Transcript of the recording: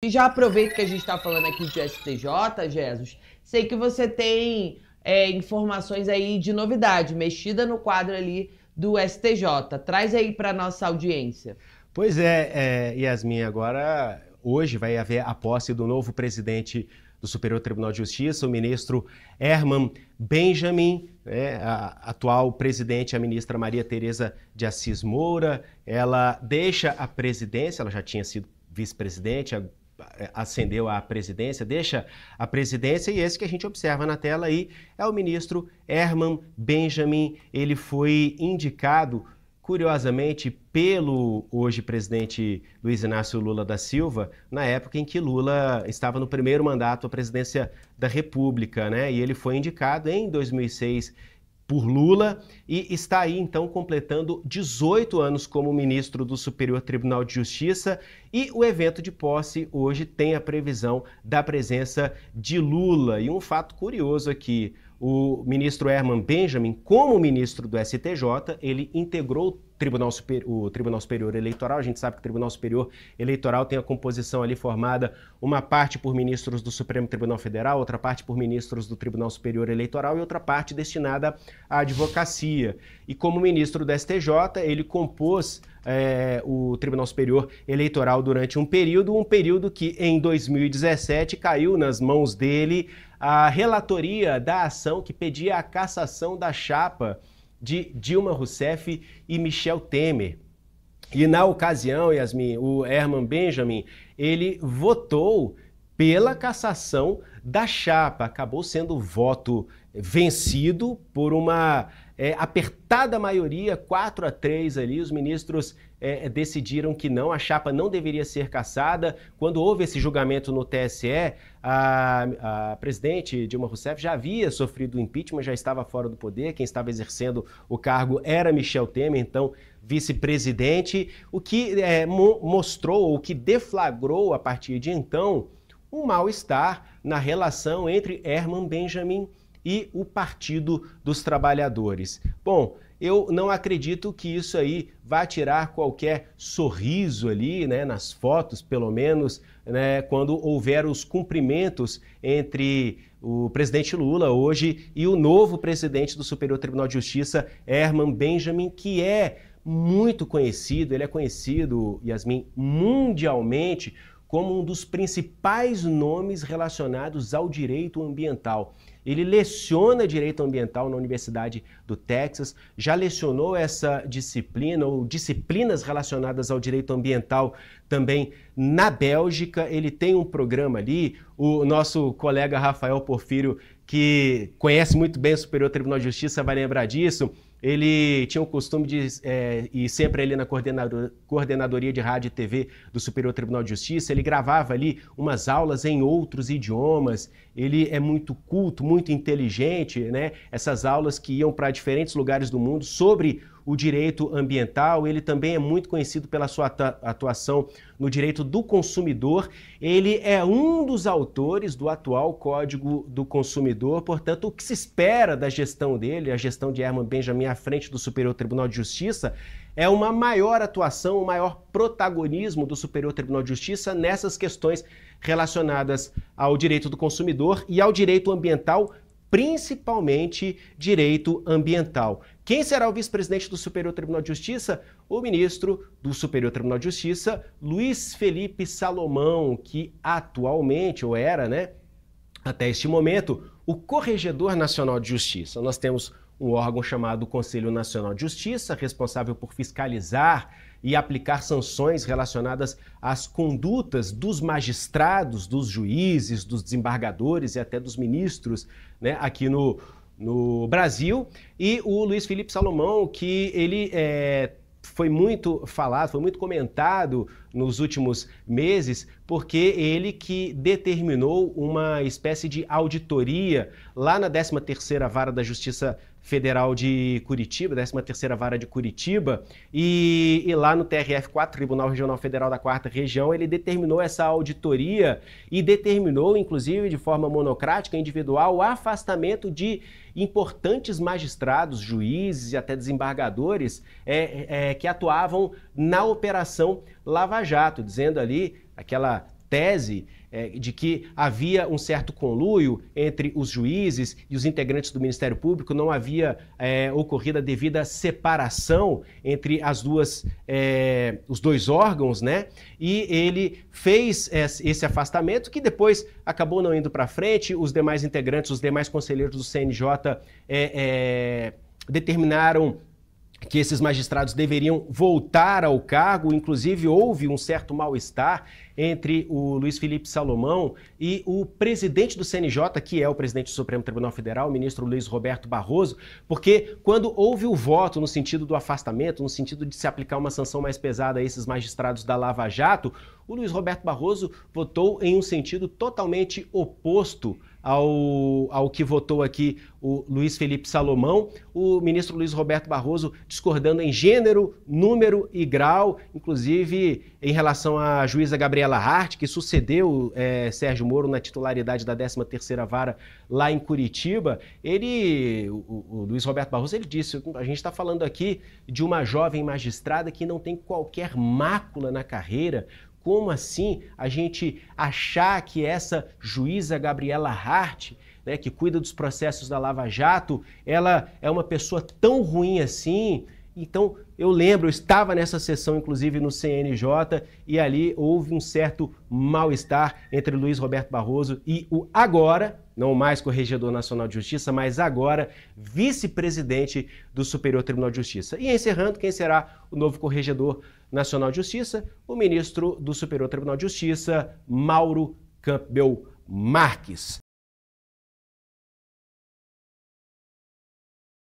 E já aproveito que a gente está falando aqui de STJ, Jesus. Sei que você tem é, informações aí de novidade, mexida no quadro ali do STJ. Traz aí para nossa audiência. Pois é, é, Yasmin, agora hoje vai haver a posse do novo presidente do Superior Tribunal de Justiça, o ministro Herman Benjamin, né, a atual presidente, a ministra Maria Tereza de Assis Moura, ela deixa a presidência, ela já tinha sido vice-presidente, ascendeu à presidência, deixa a presidência, e esse que a gente observa na tela aí é o ministro Herman Benjamin. Ele foi indicado, curiosamente, pelo hoje presidente Luiz Inácio Lula da Silva, na época em que Lula estava no primeiro mandato à presidência da República, né? E ele foi indicado em 2006 por Lula e está aí então completando 18 anos como ministro do Superior Tribunal de Justiça e o evento de posse hoje tem a previsão da presença de Lula. E um fato curioso aqui, o ministro Herman Benjamin, como ministro do STJ, ele integrou o Tribunal, Super, o Tribunal Superior Eleitoral. A gente sabe que o Tribunal Superior Eleitoral tem a composição ali formada, uma parte por ministros do Supremo Tribunal Federal, outra parte por ministros do Tribunal Superior Eleitoral e outra parte destinada à advocacia. E como ministro do STJ, ele compôs é, o Tribunal Superior Eleitoral durante um período, um período que em 2017 caiu nas mãos dele a relatoria da ação que pedia a cassação da chapa de Dilma Rousseff e Michel Temer. E na ocasião, Yasmin, o Herman Benjamin, ele votou pela cassação da chapa. Acabou sendo voto vencido por uma é, apertada maioria, 4 a 3 ali, os ministros é, decidiram que não, a chapa não deveria ser caçada. Quando houve esse julgamento no TSE, a, a presidente Dilma Rousseff já havia sofrido impeachment, já estava fora do poder, quem estava exercendo o cargo era Michel Temer, então vice-presidente, o que é, mo mostrou, o que deflagrou a partir de então, um mal-estar na relação entre Herman Benjamin e o Partido dos Trabalhadores. Bom, eu não acredito que isso aí vá tirar qualquer sorriso ali, né, nas fotos, pelo menos, né, quando houver os cumprimentos entre o presidente Lula hoje e o novo presidente do Superior Tribunal de Justiça, Herman Benjamin, que é muito conhecido, ele é conhecido, Yasmin, mundialmente como um dos principais nomes relacionados ao direito ambiental. Ele leciona direito ambiental na Universidade do Texas, já lecionou essa disciplina ou disciplinas relacionadas ao direito ambiental também na Bélgica. Ele tem um programa ali, o nosso colega Rafael Porfírio, que conhece muito bem o Superior Tribunal de Justiça, vai lembrar disso. Ele tinha o costume de é, e sempre ali na coordenadoria de rádio e TV do Superior Tribunal de Justiça, ele gravava ali umas aulas em outros idiomas. Ele é muito culto, muito inteligente, né? Essas aulas que iam para diferentes lugares do mundo sobre o direito ambiental, ele também é muito conhecido pela sua atuação no direito do consumidor. Ele é um dos autores do atual Código do Consumidor, portanto, o que se espera da gestão dele, a gestão de Herman Benjamin à frente do Superior Tribunal de Justiça, é uma maior atuação, um maior protagonismo do Superior Tribunal de Justiça nessas questões relacionadas ao direito do consumidor e ao direito ambiental principalmente direito ambiental. Quem será o vice-presidente do Superior Tribunal de Justiça? O ministro do Superior Tribunal de Justiça, Luiz Felipe Salomão, que atualmente, ou era, né, até este momento, o Corregedor Nacional de Justiça. Nós temos um órgão chamado Conselho Nacional de Justiça, responsável por fiscalizar e aplicar sanções relacionadas às condutas dos magistrados, dos juízes, dos desembargadores e até dos ministros né, aqui no, no Brasil. E o Luiz Felipe Salomão, que ele é, foi muito falado, foi muito comentado nos últimos meses, porque ele que determinou uma espécie de auditoria lá na 13ª Vara da Justiça Federal de Curitiba, 13ª Vara de Curitiba, e, e lá no TRF4, Tribunal Regional Federal da 4 Região, ele determinou essa auditoria e determinou, inclusive de forma monocrática, individual, o afastamento de importantes magistrados, juízes e até desembargadores é, é, que atuavam na Operação Lava Jato, dizendo ali aquela tese é, de que havia um certo conluio entre os juízes e os integrantes do Ministério Público, não havia é, ocorrido a devida separação entre as duas, é, os dois órgãos, né? E ele fez esse afastamento que depois acabou não indo para frente. Os demais integrantes, os demais conselheiros do CNJ é, é, determinaram que esses magistrados deveriam voltar ao cargo. Inclusive, houve um certo mal-estar entre o Luiz Felipe Salomão e o presidente do CNJ, que é o presidente do Supremo Tribunal Federal, o ministro Luiz Roberto Barroso, porque quando houve o voto no sentido do afastamento, no sentido de se aplicar uma sanção mais pesada a esses magistrados da Lava Jato, o Luiz Roberto Barroso votou em um sentido totalmente oposto ao, ao que votou aqui o Luiz Felipe Salomão, o ministro Luiz Roberto Barroso discordando em gênero, número e grau, inclusive em relação à juíza Gabriela Hart, que sucedeu é, Sérgio Moro na titularidade da 13ª Vara lá em Curitiba. Ele, o, o Luiz Roberto Barroso, ele disse, a gente está falando aqui de uma jovem magistrada que não tem qualquer mácula na carreira, como assim a gente achar que essa juíza Gabriela Hart, né, que cuida dos processos da Lava Jato, ela é uma pessoa tão ruim assim? Então, eu lembro, eu estava nessa sessão, inclusive, no CNJ, e ali houve um certo mal-estar entre Luiz Roberto Barroso e o agora, não mais Corregedor Nacional de Justiça, mas agora vice-presidente do Superior Tribunal de Justiça. E encerrando, quem será o novo Corregedor Nacional de Justiça? O ministro do Superior Tribunal de Justiça, Mauro Campbell Marques.